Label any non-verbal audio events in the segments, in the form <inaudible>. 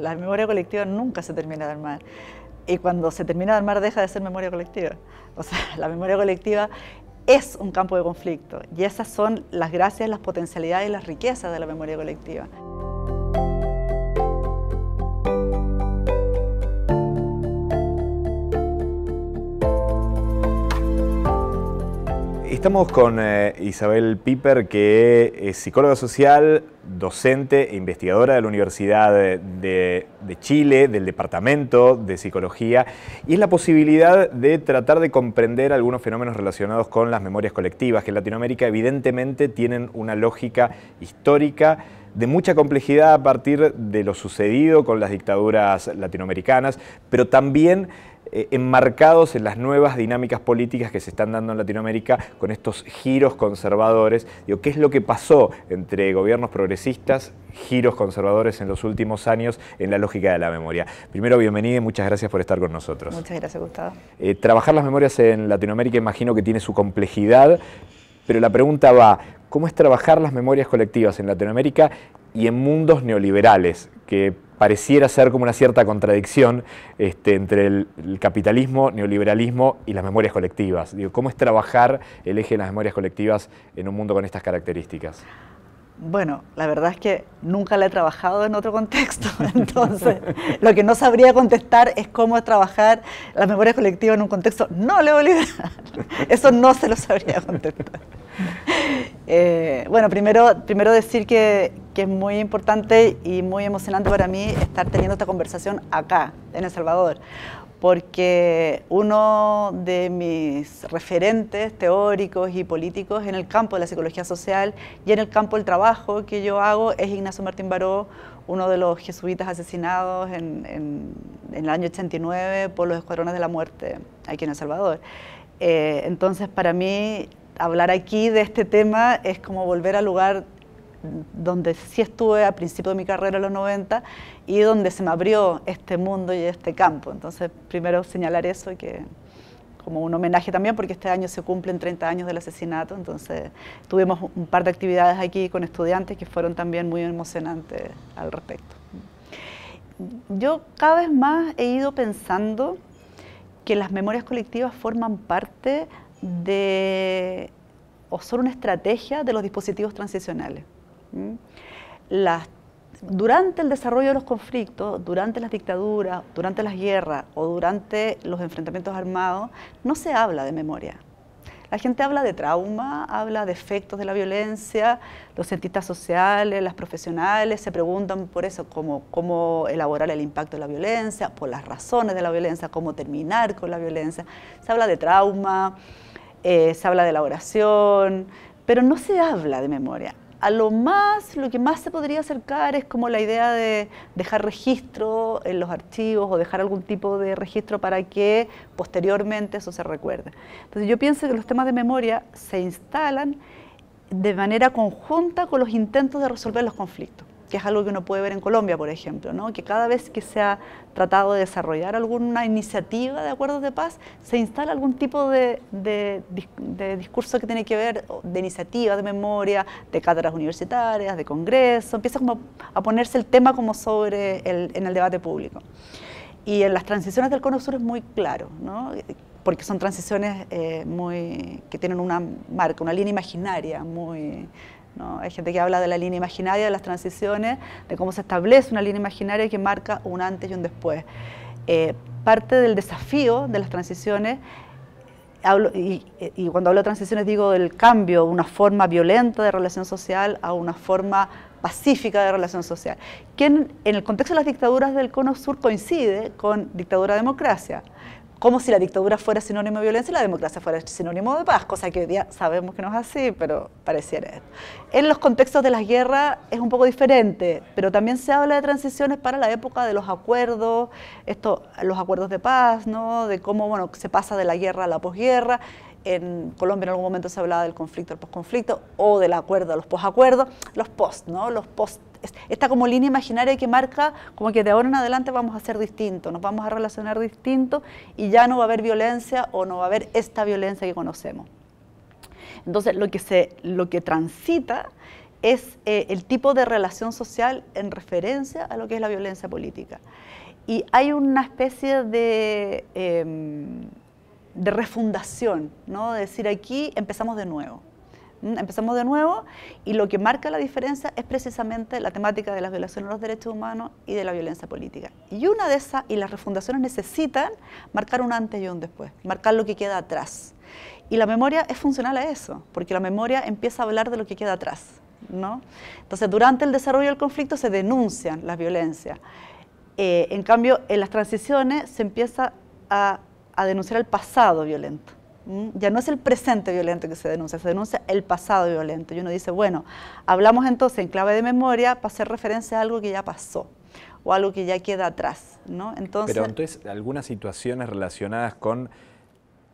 La memoria colectiva nunca se termina de armar y cuando se termina de armar deja de ser memoria colectiva. O sea, <laughs> la memoria colectiva es un campo de conflicto y esas son las gracias, las potencialidades y las riquezas de la memoria colectiva. Estamos con eh, Isabel Piper, que es psicóloga social, docente e investigadora de la Universidad de, de, Chile, del Departamento de Psicología, y es la posibilidad de tratar de comprender algunos fenómenos relacionados con las memorias colectivas, que en Latinoamérica evidentemente tienen una lógica histórica de mucha complejidad a partir de lo sucedido con las dictaduras latinoamericanas, pero también eh, enmarcados en las nuevas dinámicas políticas que se están dando en Latinoamérica con estos giros conservadores. ¿Qué es lo que pasó entre gobiernos progresistas, giros conservadores en los últimos años en la lógica de la memoria? Primero, bienvenida y muchas gracias por estar con nosotros. Muchas gracias, Gustavo. Eh, trabajar las memorias en Latinoamérica imagino que tiene su complejidad, pero la pregunta va, ¿cómo es trabajar las memorias colectivas en Latinoamérica y en mundos neoliberales que pareciera ser como una cierta contradicción este, entre el, capitalismo, neoliberalismo y las memorias colectivas. Digo, ¿Cómo es trabajar el eje de las memorias colectivas en un mundo con estas características? Bueno, la verdad es que nunca la he trabajado en otro contexto, <laughs> entonces lo que no sabría contestar es cómo es trabajar la memoria colectiva en un contexto no neoliberal. Eso no se lo sabría contestar. <laughs> Eh, bueno, primero, primero decir que, que, es muy importante y muy emocionante para mí estar teniendo esta conversación acá, en El Salvador, porque uno de mis referentes teóricos y políticos en el campo de la psicología social y en el campo del trabajo que yo hago es Ignacio Martín Baró, uno de los jesuitas asesinados en, el año 89 por los escuadrones de la muerte aquí en El Salvador. Eh, entonces, para mí, hablar aquí de este tema es como volver al lugar donde sí estuve a principio de mi carrera en los 90 y donde se me abrió este mundo y este campo. Entonces, primero señalar eso que como un homenaje también, porque este año se cumplen 30 años del asesinato, entonces tuvimos un par de actividades aquí con estudiantes que fueron también muy emocionantes al respecto. Yo cada vez más he ido pensando que las memorias colectivas forman parte de o son una estrategia de los dispositivos transicionales. durante el desarrollo de los conflictos, durante las dictaduras, durante las guerras o durante los enfrentamientos armados, no se habla de memoria. La gente habla de trauma, habla de efectos de la violencia, los cientistas sociales, las profesionales se preguntan por eso, cómo elaborar el impacto de la violencia, por las razones de la violencia, cómo terminar con la violencia. Se habla de trauma, eh, se habla de la oración, pero no se habla de memoria. A lo más, lo que más se podría acercar es como la idea de dejar registro en los archivos o dejar algún tipo de registro para que posteriormente eso se recuerde. Entonces yo pienso que los temas de memoria se instalan de manera conjunta con los intentos de resolver los conflictos que es algo que uno puede ver en Colombia, por ejemplo, que cada vez que se ha tratado de desarrollar alguna iniciativa de acuerdos de paz, se instala algún tipo de, discurso que tiene que ver de iniciativa, de memoria, de cátedras universitarias, de congreso, empieza como a ponerse el tema como sobre el, en el debate público. Y en las transiciones del Cono Sur es muy claro, porque son transiciones eh, muy, que tienen una marca, una línea imaginaria muy hay gente que habla de la línea imaginaria, de las transiciones, de cómo se establece una línea imaginaria que marca un antes y un después. Eh, parte del desafío de las transiciones, y, cuando hablo de transiciones digo del cambio, una forma violenta de relación social a una forma pacífica de relación social, que en el contexto de las dictaduras del Cono Sur coincide con dictadura-democracia como si la dictadura fuera sinónimo de violencia y la democracia fuera sinónimo de paz, cosa que hoy día sabemos que no es así, pero pareciera. En los contextos de las guerras es un poco diferente, pero también se habla de transiciones para la época de los acuerdos, esto, los acuerdos de paz, ¿no? de cómo bueno, se pasa de la guerra a la posguerra, en Colombia en algún momento se hablaba del conflicto, el posconflicto, o del acuerdo, los posacuerdos, los post, ¿no? Los post. Esta como línea imaginaria que marca como que de ahora en adelante vamos a ser distintos, nos vamos a relacionar distintos y ya no va a haber violencia o no va a haber esta violencia que conocemos. Entonces, lo que, se, lo que transita es eh, el tipo de relación social en referencia a lo que es la violencia política. Y hay una especie de... Em, de refundación, ¿no? de decir aquí empezamos de nuevo. ¿Mm? Empezamos de nuevo y lo que marca la diferencia es precisamente la temática de las violaciones de los derechos humanos y de la violencia política. Y una de esas, y las refundaciones necesitan marcar un antes y un después, marcar lo que queda atrás. Y la memoria es funcional a eso, porque la memoria empieza a hablar de lo que queda atrás. ¿no? Entonces, durante el desarrollo del conflicto se denuncian las violencias. Eh, en cambio, en las transiciones se empieza a a denunciar el pasado violento. Ya no es el presente violento que se denuncia, se denuncia el pasado violento. Y uno dice, bueno, hablamos entonces en clave de memoria para hacer referencia a algo que ya pasó o algo que ya queda atrás. ¿no? Entonces, Pero entonces algunas situaciones relacionadas con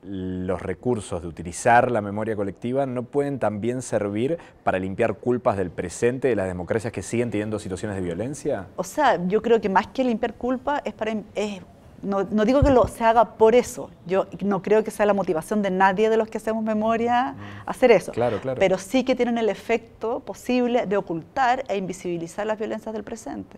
los recursos de utilizar la memoria colectiva no pueden también servir para limpiar culpas del presente de las democracias que siguen teniendo situaciones de violencia? O sea, yo creo que más que limpiar culpa es para no, digo que lo, se haga por eso, yo no creo que sea la motivación de nadie de los que hacemos memoria mm. hacer eso, pero sí que tienen el efecto posible de ocultar e invisibilizar las violencias del presente.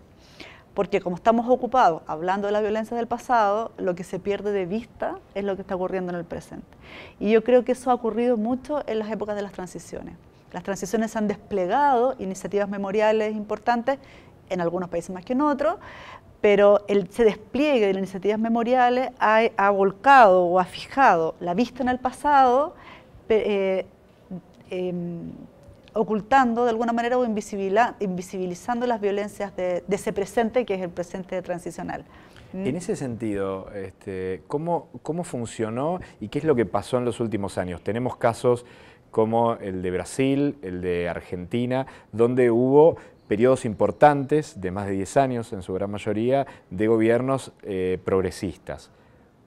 Porque como estamos ocupados hablando de la violencia del pasado, lo que se pierde de vista es lo que está ocurriendo en el presente. Y yo creo que eso ha ocurrido mucho en las épocas de las transiciones. Las transiciones han desplegado iniciativas memoriales importantes en algunos países más que en otros, pero el, ese despliegue de las iniciativas memoriales ha, volcado o ha fijado la vista en el pasado, eh, em, ocultando de alguna manera o invisibilizando las violencias de, ese presente que es el presente transicional. Mm. En ese sentido, este, ¿cómo, ¿cómo funcionó y qué es lo que pasó en los últimos años? Tenemos casos como el de Brasil, el de Argentina, donde hubo periodos importantes, de más de 10 años en su gran mayoría, de gobiernos eh, progresistas,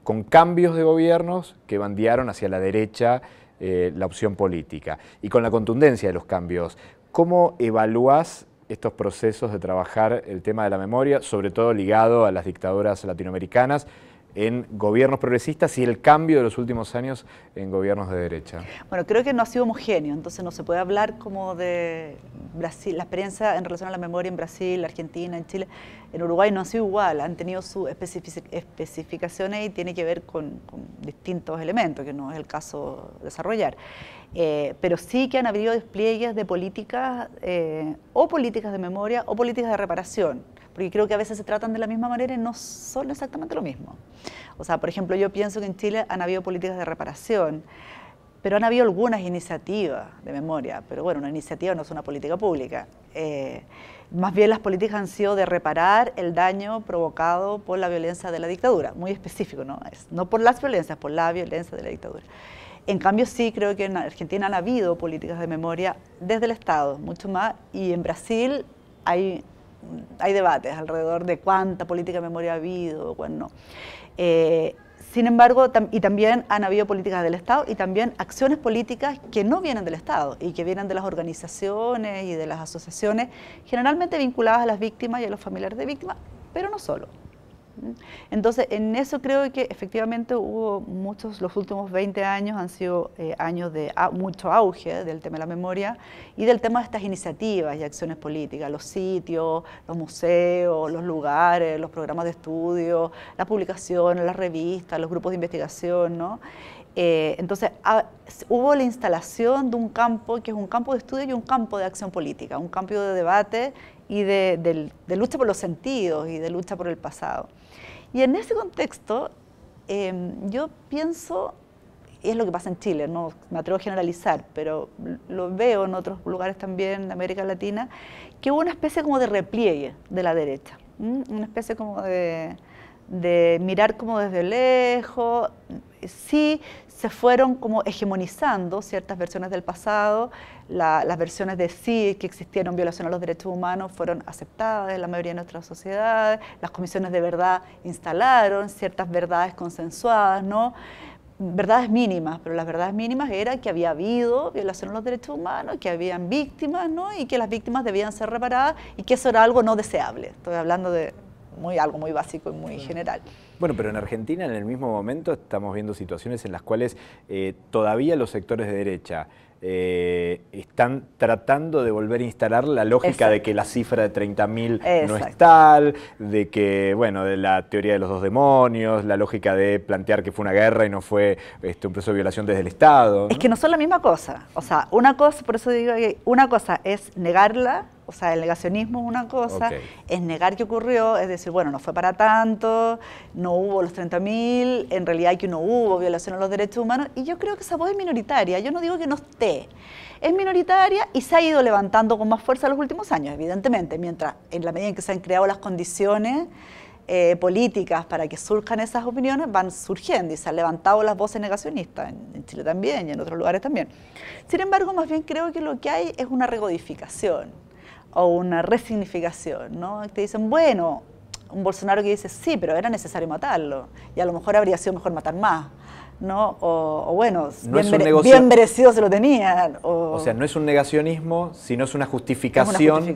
con cambios de gobiernos que bandearon hacia la derecha eh, la opción política y con la contundencia de los cambios. ¿Cómo evaluás estos procesos de trabajar el tema de la memoria, sobre todo ligado a las dictaduras latinoamericanas? en gobiernos progresistas y el cambio de los últimos años en gobiernos de derecha? Bueno, creo que no ha sido homogéneo, entonces no se puede hablar como de Brasil, la experiencia en relación a la memoria en Brasil, Argentina, en Chile, en Uruguay no ha sido igual, han tenido sus especificaciones y tiene que ver con, distintos elementos, que no es el caso desarrollar. Eh, pero sí que han habido despliegues de políticas eh, o políticas de memoria o políticas de reparación porque creo que a veces se tratan de la misma manera y no son exactamente lo mismo. O sea, por ejemplo, yo pienso que en Chile han habido políticas de reparación, pero han habido algunas iniciativas de memoria, pero bueno, una iniciativa no es una política pública. Eh, más bien las políticas han sido de reparar el daño provocado por la violencia de la dictadura, muy específico, ¿no? Es, no por las violencias, por la violencia de la dictadura. En cambio, sí creo que en Argentina han habido políticas de memoria desde el Estado, mucho más, y en Brasil hay hay debates alrededor de cuánta política de memoria ha habido, cuándo no. Eh, sin embargo, y también han habido políticas del Estado y también acciones políticas que no vienen del Estado y que vienen de las organizaciones y de las asociaciones, generalmente vinculadas a las víctimas y a los familiares de víctimas, pero no solo. Entonces, en eso creo que efectivamente hubo muchos, los últimos 20 años han sido eh, años de mucho auge del tema de la memoria y del tema de estas iniciativas y acciones políticas, los sitios, los museos, los lugares, los programas de estudio, las publicaciones, las revistas, los grupos de investigación, ¿no? Eh, entonces, hubo la instalación de un campo que es un campo de estudio y un campo de acción política, un campo de debate y de, lucha por los sentidos y de lucha por el pasado. Y en ese contexto, em, yo pienso, y es lo que pasa en Chile, no me atrevo a generalizar, pero lo veo en otros lugares también de América Latina, que hubo una especie como de repliegue de la derecha, una especie como de, de mirar como desde lejos, sí se fueron como hegemonizando ciertas versiones del pasado, las versiones de sí que existieron violaciones a los derechos humanos fueron aceptadas en la mayoría de nuestras sociedades, las comisiones de verdad instalaron ciertas verdades consensuadas, ¿no? verdades mínimas, pero las verdades mínimas era que había habido violación a los derechos humanos, que habían víctimas, ¿no? Y que las víctimas debían ser reparadas y que eso era algo no deseable. Estoy hablando de algo muy básico y muy general. Bueno, pero en Argentina en el mismo momento estamos viendo situaciones en las cuales eh, todavía los sectores de derecha eh, están tratando de volver a instalar la lógica de que la cifra de 30.000 no es tal, de que, bueno, de la teoría de los dos demonios, la lógica de plantear que fue una guerra y no fue este, un proceso de violación desde el Estado. Es que no son la misma cosa. O sea, una cosa, por eso digo que una cosa es negarla o sea, el negacionismo es una cosa, es negar que ocurrió, es decir, bueno, no fue para tanto, no hubo los 30.000, en realidad que no hubo violación a los derechos humanos, y yo creo que esa voz es minoritaria, yo no digo que no esté, es minoritaria y se ha ido levantando con más fuerza en los últimos años, evidentemente, mientras en la medida en que se han creado las condiciones eh, políticas para que surjan esas opiniones, van surgiendo y se han levantado las voces negacionistas, en, en Chile también y en otros lugares también. Sin embargo, más bien creo que lo que hay es una regodificación o una resignificación, ¿no? Te dicen, bueno, un Bolsonaro que dice, sí, pero era necesario matarlo, y a lo mejor habría sido mejor matar más, ¿no? O, bueno, bien, merecido se lo tenían. O, sea, no es un negacionismo, sino es una justificación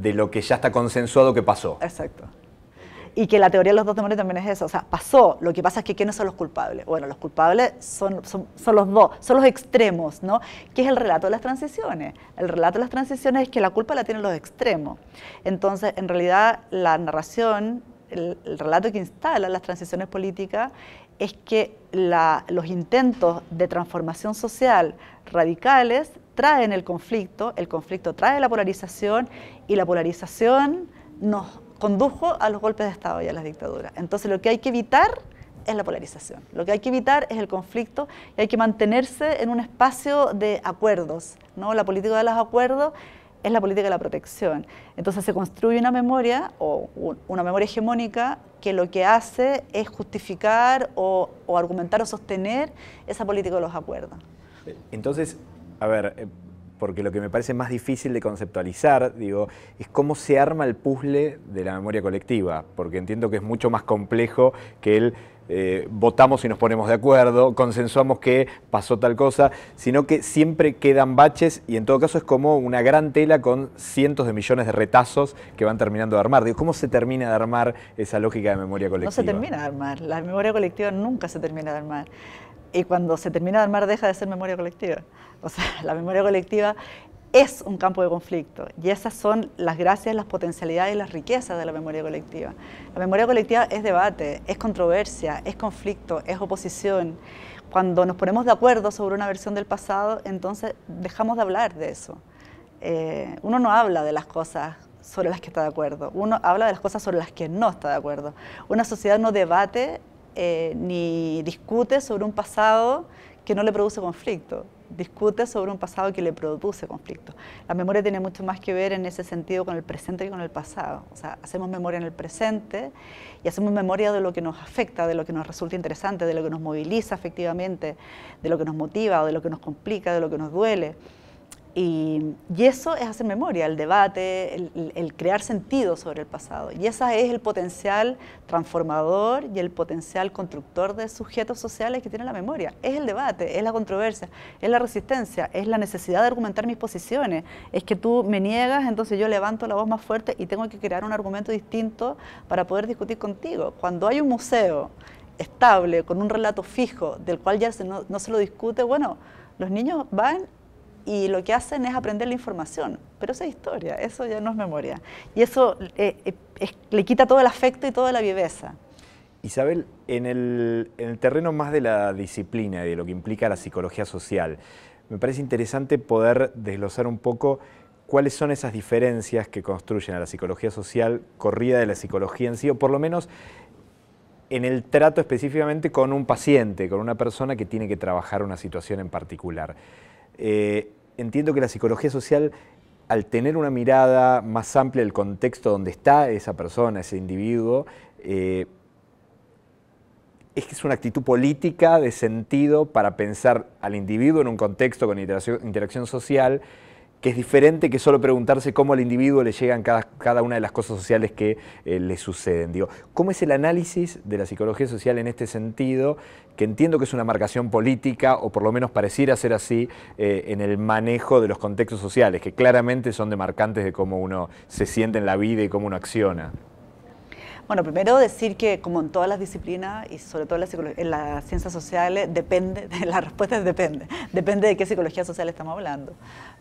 de lo que ya está consensuado que pasó. Exacto y que la teoría de los dos demonios también es eso. O sea, pasó. Lo que pasa es que ¿quiénes son los culpables? Bueno, los culpables son, son, los dos, son los extremos, ¿no? qué es el relato de las transiciones. El relato de las transiciones es que la culpa la tienen los extremos. Entonces, en realidad, la narración, el, relato que instala las transiciones políticas es que los intentos de transformación social radicales traen el conflicto, el conflicto trae la polarización y la polarización nos condujo a los golpes de Estado y a las dictaduras. Entonces lo que hay que evitar es la polarización, lo que hay que evitar es el conflicto y hay que mantenerse en un espacio de acuerdos. ¿no? La política de los acuerdos es la política de la protección. Entonces se construye una memoria o una memoria hegemónica que lo que hace es justificar o, o argumentar o sostener esa política de los acuerdos. Entonces, a ver, eh, porque lo que me parece más difícil de conceptualizar, digo, es cómo se arma el puzzle de la memoria colectiva, porque entiendo que es mucho más complejo que el eh, votamos y nos ponemos de acuerdo, consensuamos que pasó tal cosa, sino que siempre quedan baches y en todo caso es como una gran tela con cientos de millones de retazos que van terminando de armar. Digo, ¿Cómo se termina de armar esa lógica de memoria colectiva? No se termina de armar, la memoria colectiva nunca se termina de armar y cuando se termina de armar deja de ser memoria colectiva. O sea, <laughs> la memoria colectiva es un campo de conflicto y esas son las gracias, las potencialidades y las riquezas de la memoria colectiva. La memoria colectiva es debate, es controversia, es conflicto, es oposición. Cuando nos ponemos de acuerdo sobre una versión del pasado, entonces dejamos de hablar de eso. Eh, uno no habla de las cosas sobre las que está de acuerdo, uno habla de las cosas sobre las que no está de acuerdo. Una sociedad no debate eh, ni discute sobre un pasado que no le produce conflicto, discute sobre un pasado que le produce conflicto. La memoria tiene mucho más que ver en ese sentido con el presente que con el pasado. O sea, hacemos memoria en el presente y hacemos memoria de lo que nos afecta, de lo que nos resulta interesante, de lo que nos moviliza efectivamente, de lo que nos motiva, de lo que nos complica, de lo que nos duele. Y, eso es hacer memoria, el debate, el, crear sentido sobre el pasado. Y ese es el potencial transformador y el potencial constructor de sujetos sociales que tiene la memoria. Es el debate, es la controversia, es la resistencia, es la necesidad de argumentar mis posiciones. Es que tú me niegas, entonces yo levanto la voz más fuerte y tengo que crear un argumento distinto para poder discutir contigo. Cuando hay un museo estable, con un relato fijo, del cual ya no se lo discute, bueno, los niños van y lo que hacen es aprender la información, pero esa es historia, eso ya no es memoria. Y eso eh, eh, le quita todo el afecto y toda la viveza. Isabel, en el, en el, terreno más de la disciplina y de lo que implica la psicología social, me parece interesante poder desglosar un poco cuáles son esas diferencias que construyen a la psicología social corrida de la psicología en sí, o por lo menos en el trato específicamente con un paciente, con una persona que tiene que trabajar una situación en particular. Eh, entiendo que la psicología social, al tener una mirada más amplia del contexto donde está esa persona, ese individuo, eh, es que es una actitud política de sentido para pensar al individuo en un contexto con interacción social que es diferente que solo preguntarse cómo al individuo le llegan cada, cada una de las cosas sociales que eh, le suceden. ¿Cómo es el análisis de la psicología social en este sentido, que entiendo que es una marcación política, o por lo menos pareciera ser así, eh, en el manejo de los contextos sociales, que claramente son demarcantes de cómo uno se siente en la vida y cómo uno acciona? Bueno, primero decir que como en todas las disciplinas y sobre todo en, las ciencias sociales, depende, de <laughs> respuesta respuestas depende, depende de qué psicología social estamos hablando.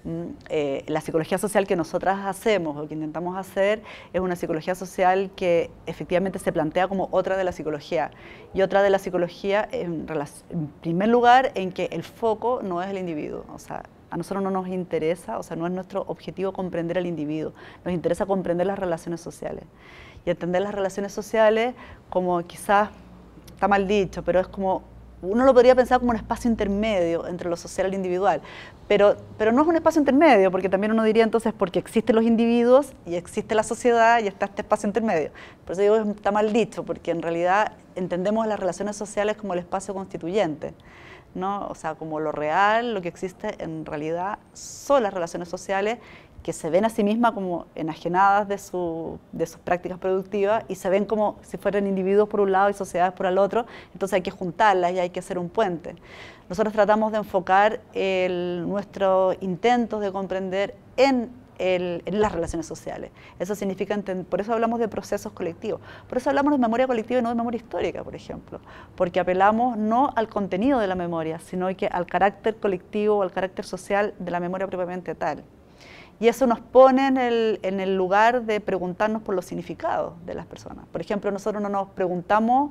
Mm, eh, la psicología social que nosotras hacemos o que intentamos hacer es una psicología social que efectivamente se plantea como otra de la psicología y otra de la psicología en, en primer lugar en que el foco no es el individuo, o sea, a nosotros no nos interesa, o sea, no es nuestro objetivo comprender al individuo, nos interesa comprender las relaciones sociales y entender las relaciones sociales como quizás está mal dicho, pero es como uno lo podría pensar como un espacio intermedio entre lo social y lo individual, pero, pero no es un espacio intermedio, porque también uno diría entonces, porque existen los individuos y existe la sociedad y está este espacio intermedio. Por eso digo, está mal dicho, porque en realidad entendemos las relaciones sociales como el espacio constituyente. ¿no? O sea, como lo real, lo que existe en realidad son las relaciones sociales que se ven a sí mismas como enajenadas de, sus prácticas productivas y se ven como si fueran individuos por un lado y sociedades por el otro, entonces hay que juntarlas y hay que hacer un puente. Nosotros tratamos de enfocar nuestros intentos de comprender en, en, las relaciones sociales. Eso significa, por eso hablamos de procesos colectivos, por eso hablamos de memoria colectiva y no de memoria histórica, por ejemplo, porque apelamos no al contenido de la memoria, sino que al carácter colectivo o al carácter social de la memoria propiamente tal. Y eso nos pone en el, lugar de preguntarnos por los significados de las personas. Por ejemplo, nosotros no nos preguntamos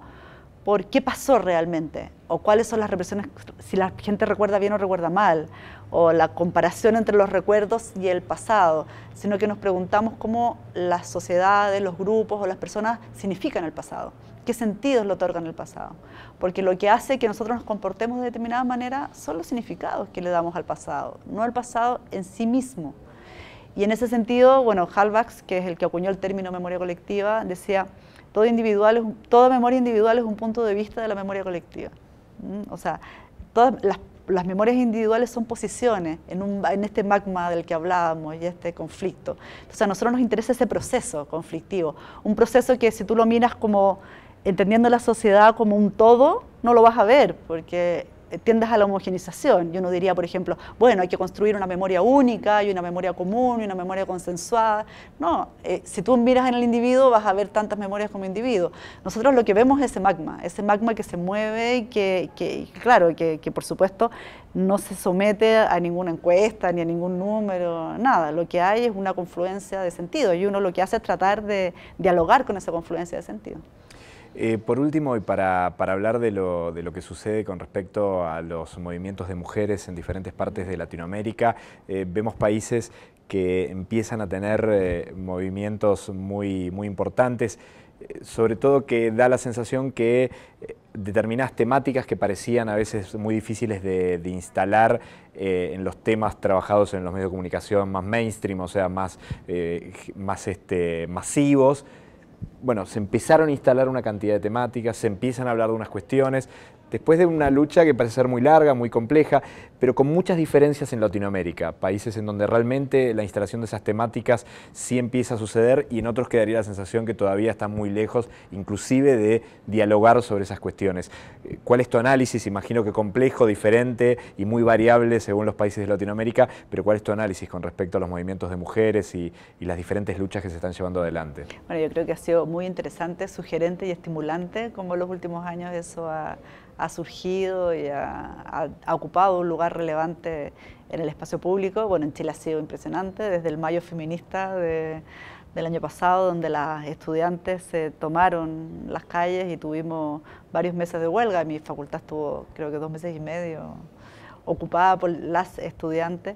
por qué pasó realmente, o cuáles son las represiones, si la gente recuerda bien o recuerda mal, o la comparación entre los recuerdos y el pasado, sino que nos preguntamos cómo las sociedades, los grupos o las personas significan el pasado, qué sentidos le otorgan el pasado, porque lo que hace que nosotros nos comportemos de determinada manera son los significados que le damos al pasado, no al pasado en sí mismo. Y en ese sentido, bueno, Halbachs, que es el que acuñó el término memoria colectiva, decía, todo individual es, toda memoria individual es un punto de vista de la memoria colectiva. ¿Mm? O sea, todas las, las, memorias individuales son posiciones en, un, en, este magma del que hablábamos y este conflicto. Entonces a nosotros nos interesa ese proceso conflictivo, un proceso que si tú lo miras como entendiendo la sociedad como un todo, no lo vas a ver, porque tiendas a la homogenización. Yo no diría, por ejemplo, bueno, hay que construir una memoria única y una memoria común y una memoria consensuada. No, eh, si tú miras en el individuo vas a ver tantas memorias como individuo. Nosotros lo que vemos es ese magma, ese magma que se mueve y que, claro, que, que por supuesto no se somete a ninguna encuesta ni a ningún número, nada. Lo que hay es una confluencia de sentido y uno lo que hace es tratar de dialogar con esa confluencia de sentido. Eh, por último, y para, hablar de lo, que sucede con respecto a los movimientos de mujeres en diferentes partes de Latinoamérica, eh, vemos países que empiezan a tener eh, movimientos muy, importantes, sobre todo que da la sensación que determinadas temáticas que parecían a veces muy difíciles de, instalar en los temas trabajados en los medios de comunicación más mainstream, o sea, más, este, masivos, bueno, se empezaron a instalar una cantidad de temáticas, se empiezan a hablar de unas cuestiones, después de una lucha que parece ser muy larga, muy compleja, pero con muchas diferencias en Latinoamérica, países en donde realmente la instalación de esas temáticas sí empieza a suceder y en otros quedaría la sensación que todavía están muy lejos, inclusive de dialogar sobre esas cuestiones. Eh, ¿Cuál es tu análisis? Imagino que complejo, diferente y muy variable según los países de Latinoamérica, pero ¿cuál es tu análisis con respecto a los movimientos de mujeres y, las diferentes luchas que se están llevando adelante? Bueno, yo creo que ha sido muy interesante, sugerente y estimulante como los últimos años eso ha, ha surgido y ha, ocupado un lugar relevante en el espacio público. Bueno, en Chile ha sido impresionante desde el mayo feminista del año pasado, donde las estudiantes se tomaron las calles y tuvimos varios meses de huelga. Mi facultad estuvo creo que dos meses y medio ocupada por las estudiantes.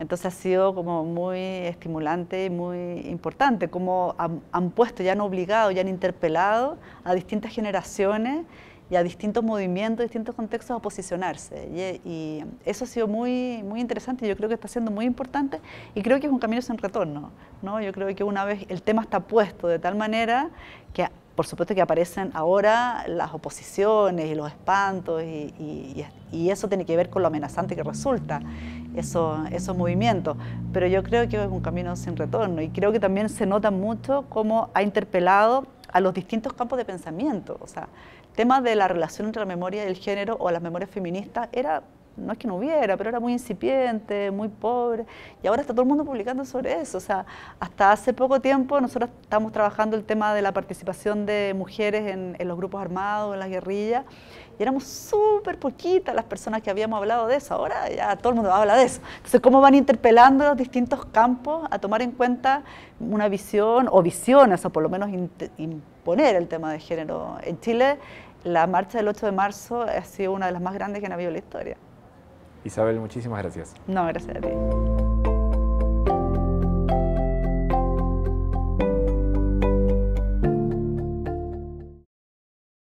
Entonces ha sido como muy estimulante y muy importante, como han, han puesto, ya han obligado, ya han interpelado a distintas generaciones y a distintos movimientos, distintos contextos a posicionarse. Y, eh, eso ha sido muy, muy interesante, yo creo que está siendo muy importante y creo que es un camino sin retorno. ¿no? Yo creo que una vez el tema está puesto de tal manera que por supuesto que aparecen ahora las oposiciones y los espantos y, y, eso tiene que ver con lo amenazante que resulta eso, esos movimientos. Pero yo creo que es un camino sin retorno y creo que también se nota mucho cómo ha interpelado a los distintos campos de pensamiento. O sea, tema de la relación entre la memoria y el género o las memorias feministas era no es que no hubiera, pero era muy incipiente, muy pobre, y ahora está todo el mundo publicando sobre eso. O sea, hasta hace poco tiempo nosotros estamos trabajando el tema de la participación de mujeres en, los grupos armados, en las guerrillas, y éramos súper poquitas las personas que habíamos hablado de eso. Ahora ya todo el mundo habla de eso. Entonces, ¿cómo van interpelando los distintos campos a tomar en cuenta una visión o visiones, o por lo menos imponer el tema de género? En Chile la marcha del 8 de marzo ha sido una de las más grandes que han habido en la historia. Isabel, muchísimas gracias. No, gracias a ti.